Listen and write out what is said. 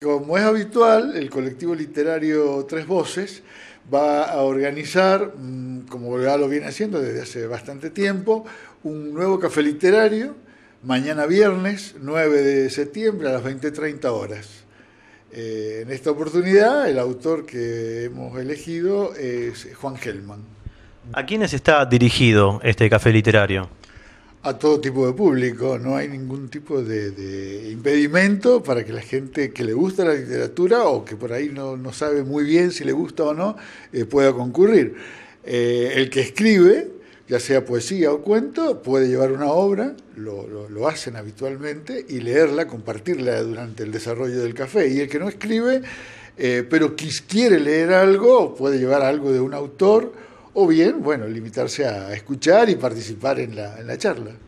Como es habitual, el colectivo literario Tres Voces va a organizar, mm, como ya lo viene haciendo desde hace bastante tiempo, un nuevo café literario mañana viernes 9 de septiembre a las 20.30 horas. Eh, en esta oportunidad el autor que hemos elegido es Juan Gelman. ¿A quiénes está dirigido este café literario? a todo tipo de público, no hay ningún tipo de, impedimento para que la gente que le gusta la literatura o que por ahí no, sabe muy bien si le gusta o no, eh, pueda concurrir. Eh, el que escribe, ya sea poesía o cuento, puede llevar una obra, lo, hacen habitualmente, y leerla, compartirla durante el desarrollo del café. Y el que no escribe, eh, pero quiere leer algo, puede llevar algo de un autor o bien, bueno, limitarse a escuchar y participar en la, en la charla.